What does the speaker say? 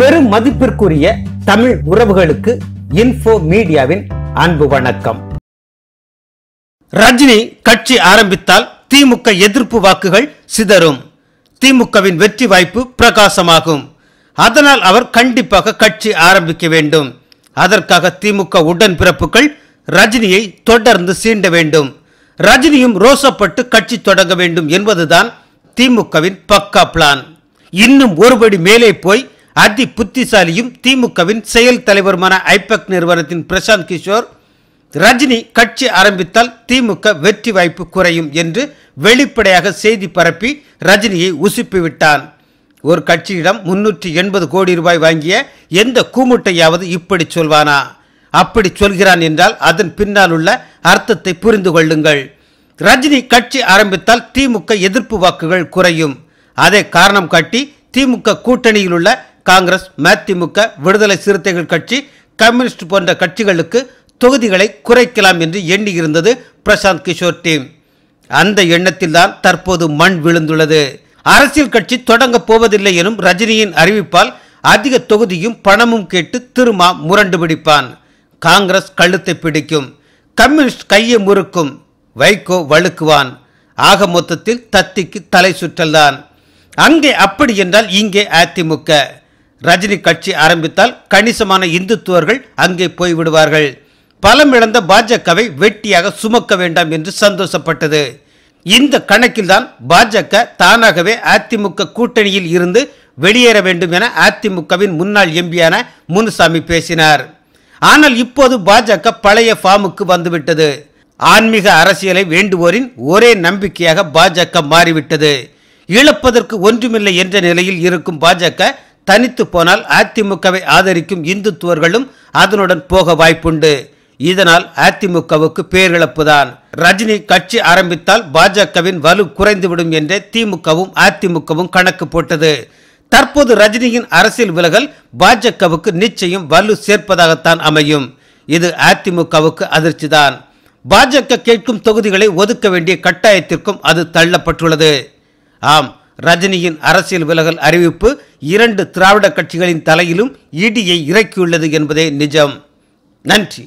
பெரும் மதிப்பிற்குரிய தமிழ் உறவுகளுக்கு இன்ஃபோ மீடியாவின் அன்பு வணக்கம் ரஜினி கட்சி ஆரம்பித்தால் திமுக எதிர்ப்பு வாக்குகள் சிதறும் திமுகவின் வெற்றி வாய்ப்பு பிரகாசமாகும் அதனால் அவர் கண்டிப்பாக கட்சி ஆரம்பிக்க வேண்டும் அதற்காக திமுக உடன் பிறப்புகள் ரஜினியை தொடர்ந்து சீண்ட வேண்டும் ரஜினியும் ரோசப்பட்டு கட்சி தொடங்க வேண்டும் என்பதுதான் திமுகவின் பக்கா பிளான் இன்னும் ஒருபடி மேலே போய் அதி புத்திசாலியும் திமுகவின் செயல் தலைவருமான ஐபெக் நிறுவனத்தின் பிரசாந்த் கிஷோர் ரஜினி கட்சி ஆரம்பித்தால் திமுக வெற்றி வாய்ப்பு குறையும் என்று வெளிப்படையாக செய்தி பரப்பி ரஜினியை உசுப்பிவிட்டான் ஒரு கட்சியிடம் முன்னூற்றி எண்பது கோடி ரூபாய் வாங்கிய எந்த கூமுட்டையாவது இப்படி சொல்வானா அப்படி சொல்கிறான் என்றால் அதன் பின்னால் உள்ள அர்த்தத்தை புரிந்து கொள்ளுங்கள் ரஜினி கட்சி ஆரம்பித்தால் திமுக எதிர்ப்பு வாக்குகள் குறையும் அதை காரணம் காட்டி திமுக கூட்டணியில் உள்ள காங்கிரஸ் மதிமுக விடுதலை சிறுத்தைகள் கட்சி கம்யூனிஸ்ட் போன்ற கட்சிகளுக்கு தொகுதிகளை குறைக்கலாம் என்று எண்ணியிருந்தது பிரசாந்த் கிஷோர் டீம் அந்த எண்ணத்தில்தான் தற்போது மண் விழுந்துள்ளது அரசியல் கட்சி தொடங்கப் போவதில்லை எனும் ரஜினியின் அறிவிப்பால் அதிக தொகுதியும் பணமும் கேட்டு திருமா முரண்டு பிடிப்பான் காங்கிரஸ் கழுத்தை பிடிக்கும் கம்யூனிஸ்ட் கையை முறுக்கும் வைகோ வழுக்குவான் ஆக மொத்தத்தில் தத்திக்கு தலை சுற்றல்தான் அங்கே அப்படி என்றால் இங்கே அதிமுக ரஜினி கட்சி ஆரம்பித்தால் கணிசமான இந்துத்துவர்கள் அங்கே போய்விடுவார்கள் பலம் இழந்த பாஜகவை வெட்டியாக சுமக்க வேண்டாம் என்று சந்தோஷப்பட்டது இந்த கணக்கில்தான் பாஜக தானாகவே அதிமுக கூட்டணியில் இருந்து வெளியேற வேண்டும் என அதிமுகவின் முன்னாள் எம்பியான முனுசாமி பேசினார் ஆனால் இப்போது பாஜக பழைய ஃபார்முக்கு வந்துவிட்டது ஆன்மீக அரசியலை வேண்டுவோரின் ஒரே நம்பிக்கையாக பாஜக மாறிவிட்டது இழப்பதற்கு ஒன்றுமில்லை என்ற நிலையில் இருக்கும் பாஜக தனித்து போனால் அதிமுகவை ஆதரிக்கும் இந்துத்துவர்களும் அதனுடன் போக வாய்ப்புண்டு இதனால் அதிமுகவுக்கு பேரிழப்புதான் தான் ரஜினி கட்சி ஆரம்பித்தால் பாஜகவின் வலு குறைந்துவிடும் என்றே திமுகவும் அதிமுகவும் கணக்கு போட்டது தற்போது ரஜினியின் அரசியல் விலகல் பாஜகவுக்கு நிச்சயம் வலு சேர்ப்பதாகத்தான் அமையும் இது அதிமுகவுக்கு அதிர்ச்சி தான் பாஜக கேட்கும் தொகுதிகளை ஒதுக்க வேண்டிய கட்டாயத்திற்கும் அது தள்ளப்பட்டுள்ளது ஆம் ரஜினியின் அரசியல் விலகல் அறிவிப்பு இரண்டு திராவிட கட்சிகளின் தலையிலும் இடியை இறக்கியுள்ளது என்பதே நிஜம் நன்றி